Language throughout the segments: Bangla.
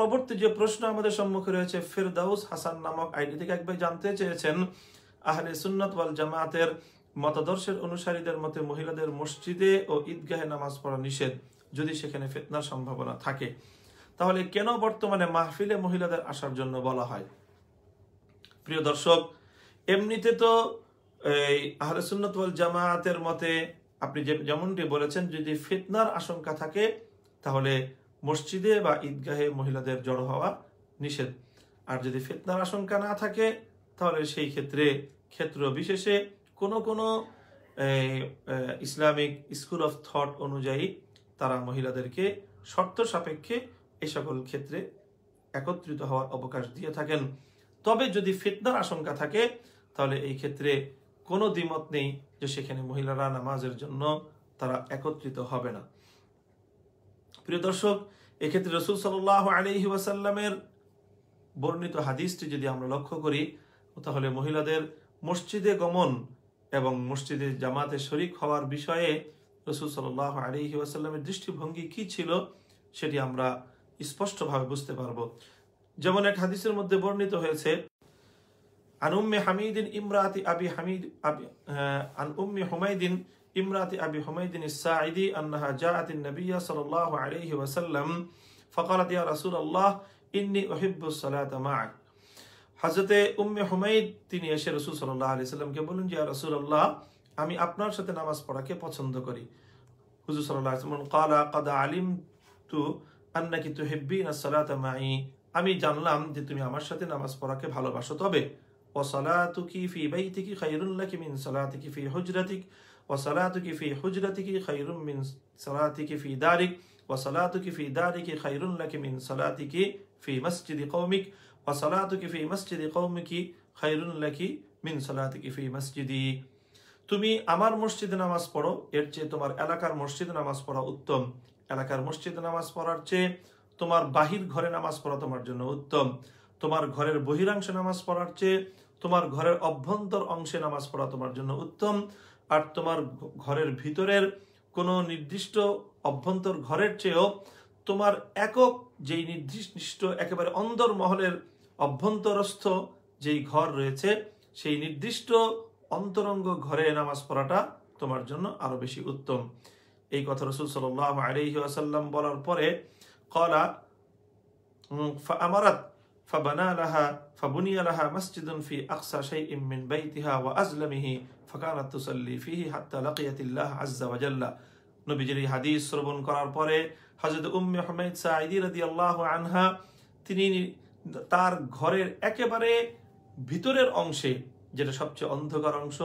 পরবর্তী যে প্রশ্ন আমাদের সম্মুখে রয়েছে ফেরদাউস হাসান নামক আইডি থেকে একবার জানতে চেয়েছেন আহলে সুন্নত ওয়াল জামায়াতের মতাদর্শের অনুসারীদের মতে মহিলাদের মসজিদে ও ঈদগাহে নামাজ পড়া নিষেধ যদি সেখানে ফেতনার সম্ভাবনা থাকে তাহলে কেন বর্তমানে মাহফিলে মহিলাদের আসার জন্য বলা হয় প্রিয় দর্শক এমনিতে তো এই আহলে সুন্নত ওয়াল জামায়াতের মতে আপনি যেমনটি বলেছেন যদি ফিতনার আশঙ্কা থাকে তাহলে মসজিদে বা ঈদগাহে মহিলাদের জড়ো হওয়া নিষেধ আর যদি ফেতনার আশঙ্কা না থাকে তাহলে সেই ক্ষেত্রে ক্ষেত্র বিশেষে কোনো কোনো ইসলামিক স্কুল অফ থট অনুযায়ী তারা মহিলাদেরকে শর্ত সাপেক্ষে এ সকল ক্ষেত্রে একত্রিত হওয়ার অবকাশ দিয়ে থাকেন তবে যদি ফিতনার আশঙ্কা থাকে তাহলে এই ক্ষেত্রে কোনো দ্বিমত নেই যে সেখানে মহিলারা নামাজের জন্য তারা একত্রিত হবে না প্রিয় দর্শক এক্ষেত্রে রসুল সাল আলহি ওয়াসাল্লামের বর্ণিত হাদিসটি যদি আমরা লক্ষ্য করি তাহলে মহিলাদের মসজিদে গমন এবং মসজিদে জামাতে শরিক হওয়ার বিষয়ে রসুল সাল আলহি ওয়াসাল্লামের দৃষ্টিভঙ্গি কি ছিল সেটি আমরা স্পষ্টভাবে বুঝতে পারব যেমন এক হাদিসের মধ্যে বর্ণিত হয়েছে আনুম্মে হামিদিন ইমরাতি আবি হামিদ আন উম্মে হুমাইদিন ইমরাতি আবি হুমাইদিন সাঈদি আন্নাহা জাআত النبي صلى الله عليه وسلم فقالت يا رسول الله إني أحب الصلاة معك হজরতে উম্মে হুমাইদ তিনি এসে রসুল সাল্লাহ আলি সাল্লামকে বলুন যে রসুল্লাহ আমি আপনার সাথে নামাজ পড়াকে পছন্দ করি হুজুর সাল্লাহ আসলাম কালা কাদা আলিম তু আন্না তু হেব্বি না সালাত আমি জানলাম যে তুমি আমার সাথে নামাজ পড়াকে ভালোবাসো তবে ওসলাতুকি ফি বাইতিকি খাইরুল্লাকি মিন সলাতিকি ফি হুজরাতিক ওসলাতুকি ফি হুজরাতিকি খাইরুম মিন সলাতিকি ফি দারিক ওসলাতুকি ফি দারিকি খাইরুল্লাকি মিন সলাতিকি ফি মসজিদি কৌমিক ওসলাতুকি ফি মসজিদি কৌমিকি খাইরুল্লাকি মিন সলাতিকি ফি মসজিদি তুমি আমার মসজিদে নামাজ পড়ো এর চেয়ে তোমার এলাকার মসজিদে নামাজ পড়া উত্তম এলাকার মসজিদে নামাজ পড়ার চেয়ে তোমার বাহির ঘরে নামাজ পড়া তোমার জন্য উত্তম তোমার ঘরের বহিরাংশে নামাজ পড়ার চেয়ে তোমার ঘরের অভ্যন্তর অংশে নামাজ পড়া তোমার জন্য উত্তম আর তোমার ঘরের ভিতরের কোনো নির্দিষ্ট অভ্যন্তর ঘরের চেয়েও তোমার একক যেই নির্দিষ্ট একেবারে অন্দরমহলের অভ্যন্তরস্থ যেই ঘর রয়েছে সেই নির্দিষ্ট অন্তরঙ্গ ঘরে নামাজ পড়াটা তোমার জন্য আরো বেশি উত্তম এই কথা রসুল সাল আলহি আসাল্লাম বলার পরে কলা আমারাত মসজিদুন ফি ফিহি হাদিস শ্রবণ করার পরে উম্মে আল্লাহ আনহা তিনি তার ঘরের একেবারে ভিতরের অংশে যেটা সবচেয়ে অন্ধকার অংশ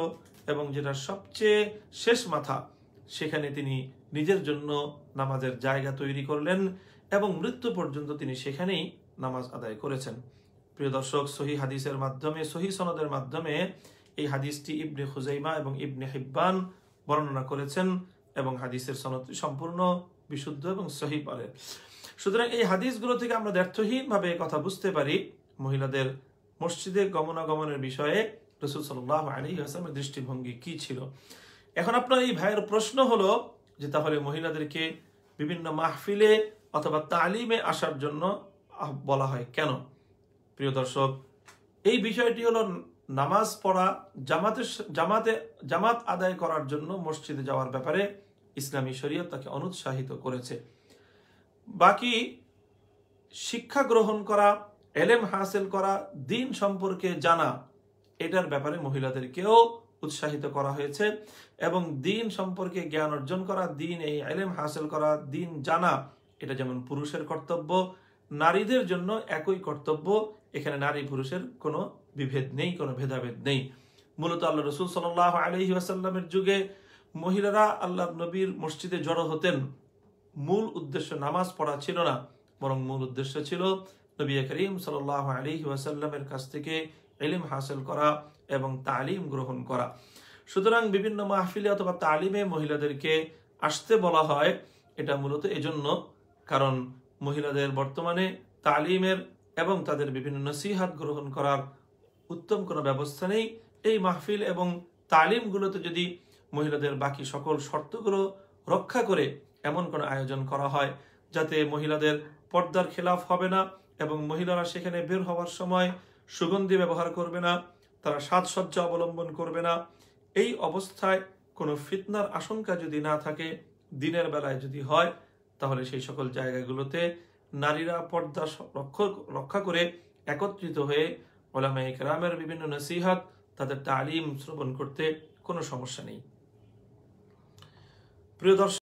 এবং যেটা সবচেয়ে শেষ মাথা সেখানে তিনি নিজের জন্য নামাজের জায়গা তৈরি করলেন এবং মৃত্যু পর্যন্ত তিনি সেখানেই নামাজ আদায় করেছেন প্রিয় দর্শক সহি হাদিসের মাধ্যমে সহি সনদের মাধ্যমে এই হাদিসটি ইবনে হুজাইমা এবং ইবনে হিব্বান বর্ণনা করেছেন এবং হাদিসের সনদটি সম্পূর্ণ বিশুদ্ধ এবং সহি পারে সুতরাং এই হাদিসগুলো থেকে আমরা ব্যর্থহীনভাবে কথা বুঝতে পারি মহিলাদের মসজিদে গমনাগমনের বিষয়ে রসুল সাল্লাহ আলী হাসামের দৃষ্টিভঙ্গি কি ছিল এখন আপনার এই ভাইয়ের প্রশ্ন হলো যে তাহলে মহিলাদেরকে বিভিন্ন মাহফিলে অথবা তালিমে আসার জন্য বলা হয় কেন প্রিয় দর্শক এই বিষয়টি হলো নামাজ পড়া জামাতে জামাতে জামাত আদায় করার জন্য মসজিদে যাওয়ার ব্যাপারে ইসলামী শরীয়ত তাকে অনুৎসাহিত করেছে বাকি শিক্ষা গ্রহণ করা এলেম হাসিল করা দিন সম্পর্কে জানা এটার ব্যাপারে মহিলাদেরকেও উৎসাহিত করা হয়েছে এবং দিন সম্পর্কে জ্ঞান অর্জন করা দিন এই এলেম হাসিল করা দিন জানা এটা যেমন পুরুষের কর্তব্য নারীদের জন্য একই কর্তব্য এখানে নারী পুরুষের কোনো বিভেদ নেই কোনো ভেদাভেদ নেই মূলত আল্লাহ রসুল সাল আলহি আসাল্লামের যুগে মহিলারা আল্লাহ নবীর মসজিদে জড়ো হতেন মূল উদ্দেশ্য নামাজ পড়া ছিল না বরং মূল উদ্দেশ্য ছিল নবী করিম সাল আলহি আসাল্লামের কাছ থেকে এলিম হাসিল করা এবং তালিম গ্রহণ করা সুতরাং বিভিন্ন মাহফিলে অথবা তালিমে মহিলাদেরকে আসতে বলা হয় এটা মূলত এজন্য কারণ মহিলাদের বর্তমানে তালিমের এবং তাদের বিভিন্ন নসিহাত গ্রহণ করার উত্তম কোনো ব্যবস্থা নেই এই মাহফিল এবং তালিমগুলোতে যদি মহিলাদের বাকি সকল শর্তগুলো রক্ষা করে এমন কোনো আয়োজন করা হয় যাতে মহিলাদের পর্দার খেলাফ হবে না এবং মহিলারা সেখানে বের হওয়ার সময় সুগন্ধি ব্যবহার করবে না তারা সাজসজ্জা অবলম্বন করবে না এই অবস্থায় কোনো ফিতনার আশঙ্কা যদি না থাকে দিনের বেলায় যদি হয় তাহলে সেই সকল জায়গাগুলোতে নারীরা পর্দা রক্ষা করে একত্রিত হয়ে ওলামা ইকরামের বিভিন্ন নসিহাত তাদের তালিম শ্রবণ করতে কোনো সমস্যা নেই প্রিয় দর্শক